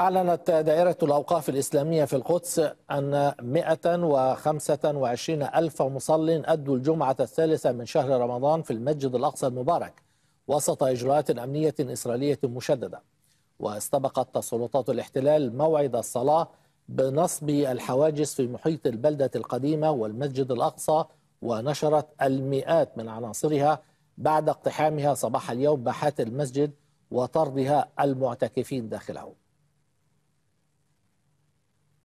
أعلنت دائرة الأوقاف الإسلامية في القدس أن 125 ألف مصل أدوا الجمعة الثالثة من شهر رمضان في المسجد الأقصى المبارك وسط إجراءات أمنية إسرائيلية مشددة واستبقت سلطات الاحتلال موعد الصلاة بنصب الحواجز في محيط البلدة القديمة والمسجد الأقصى ونشرت المئات من عناصرها بعد اقتحامها صباح اليوم باحات المسجد وطردها المعتكفين داخله